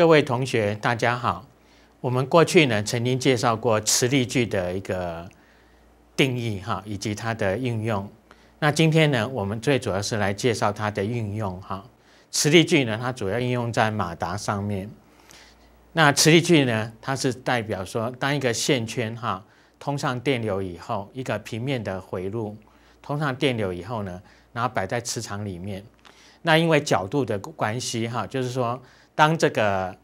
各位同学，大家好。我们过去呢曾经介绍过磁力矩的一个定义哈，以及它的应用。那今天呢，我们最主要是来介绍它的应用哈。磁力矩呢，它主要应用在马达上面。那磁力矩呢，它是代表说，当一个线圈哈通上电流以后，一个平面的回路通上电流以后呢，然后摆在磁场里面，那因为角度的关系哈，就是说。当这个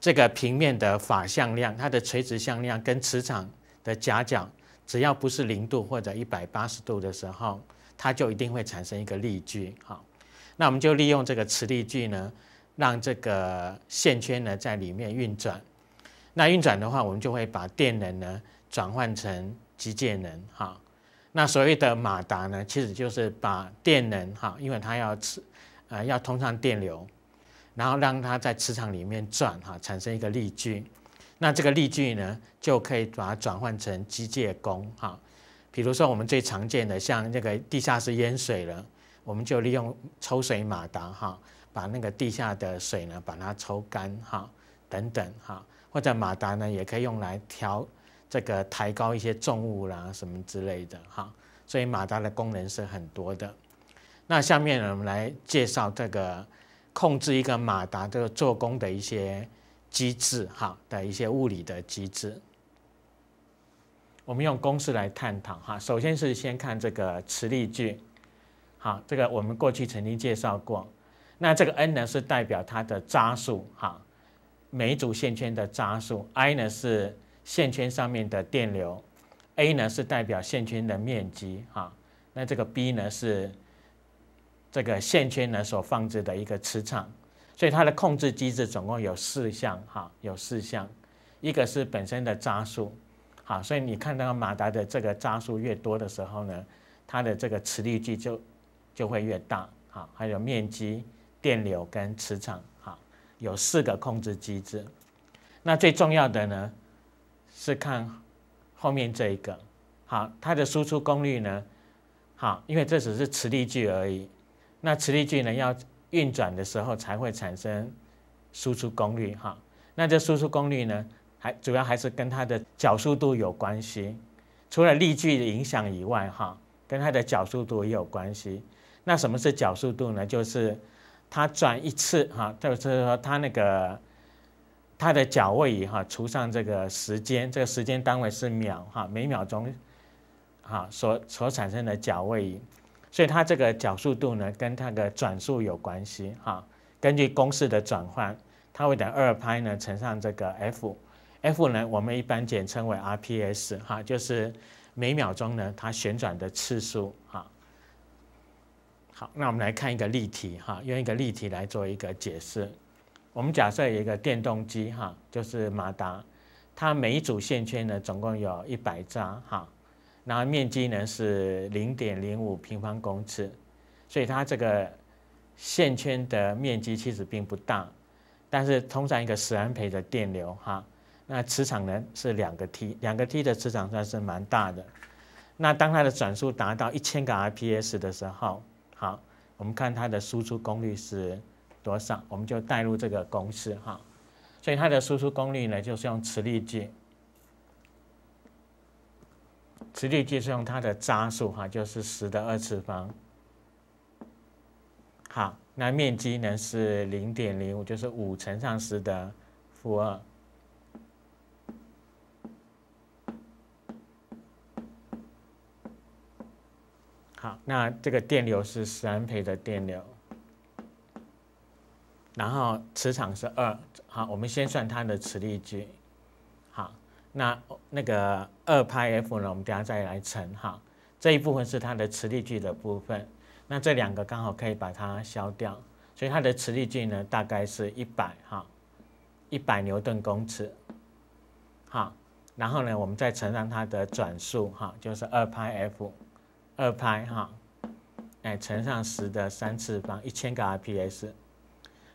这个平面的法向量，它的垂直向量跟磁场的夹角，只要不是零度或者一百八十度的时候，它就一定会产生一个力矩。好，那我们就利用这个磁力矩呢，让这个线圈呢在里面运转。那运转的话，我们就会把电能呢转换成机械能。哈，那所谓的马达呢，其实就是把电能哈，因为它要磁，呃，要通上电流。然后让它在磁场里面转哈，产生一个力矩，那这个力矩呢，就可以把它转换成机械功哈。比如说我们最常见的，像那个地下室淹水了，我们就利用抽水马达哈，把那个地下的水呢，把它抽干哈，等等哈，或者马达呢，也可以用来调这个抬高一些重物啦，什么之类的哈。所以马达的功能是很多的。那下面呢，我们来介绍这个。控制一个马达这个做工的一些机制，哈的一些物理的机制，我们用公式来探讨，哈。首先是先看这个磁力矩，好，这个我们过去曾经介绍过。那这个 N 呢是代表它的匝数，哈，每组线圈的匝数。I 呢是线圈上面的电流，A 呢是代表线圈的面积，哈。那这个 B 呢是。这个线圈呢所放置的一个磁场，所以它的控制机制总共有四项哈，有四项，一个是本身的匝数哈，所以你看到马达的这个匝数越多的时候呢，它的这个磁力矩就就会越大哈，还有面积、电流跟磁场哈，有四个控制机制。那最重要的呢是看后面这一个好，它的输出功率呢好，因为这只是磁力矩而已。那磁力矩呢？要运转的时候才会产生输出功率哈。那这输出功率呢，还主要还是跟它的角速度有关系。除了力矩的影响以外哈，跟它的角速度也有关系。那什么是角速度呢？就是它转一次哈，就是说它那个它的角位移哈，除上这个时间，这个时间单位是秒哈，每秒钟哈所所产生的角位移。所以它这个角速度呢，跟它的转速有关系哈。根据公式的转换，它会等二拍呢乘上这个 f，f 呢我们一般简称为 rps 哈，就是每秒钟呢它旋转的次数哈。好，那我们来看一个例题哈，用一个例题来做一个解释。我们假设有一个电动机哈，就是马达，它每一组线圈呢总共有一百匝哈。然后面积呢是零点零五平方公尺，所以它这个线圈的面积其实并不大，但是通上一个十安培的电流哈，那磁场呢是两个 T，两个 T 的磁场算是蛮大的。那当它的转速达到一千个 RPS 的时候，好，我们看它的输出功率是多少，我们就带入这个公式哈，所以它的输出功率呢就是用磁力矩。磁力计是用它的匝数哈，就是十的二次方。好，那面积呢是零点零五，就是五乘上十的负二。好，那这个电流是十安培的电流，然后磁场是二。好，我们先算它的磁力矩。那那个二派 f 呢？我们等下再来乘哈。这一部分是它的磁力矩的部分。那这两个刚好可以把它消掉，所以它的磁力矩呢，大概是一百哈，一百牛顿公尺好，然后呢，我们再乘上它的转速哈，就是二派 f，二派哈，哎，乘上十的三次方，一千个 RPS。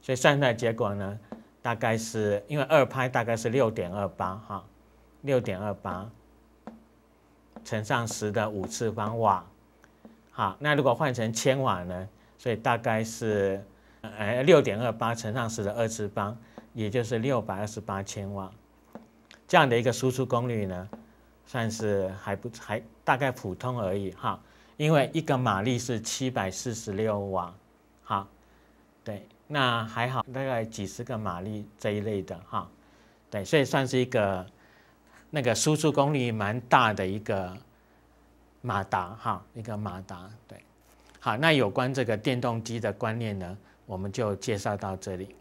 所以算出来结果呢，大概是因为二派大概是六点二八哈。六点二八乘上十的五次方瓦，好，那如果换成千瓦呢？所以大概是呃六点二八乘上十的二次方，也就是六百二十八千瓦这样的一个输出功率呢，算是还不还大概普通而已哈，因为一个马力是七百四十六瓦，好，对，那还好，大概几十个马力这一类的哈，对，所以算是一个。那个输出功率蛮大的一个马达哈，一个马达对，好，那有关这个电动机的观念呢，我们就介绍到这里。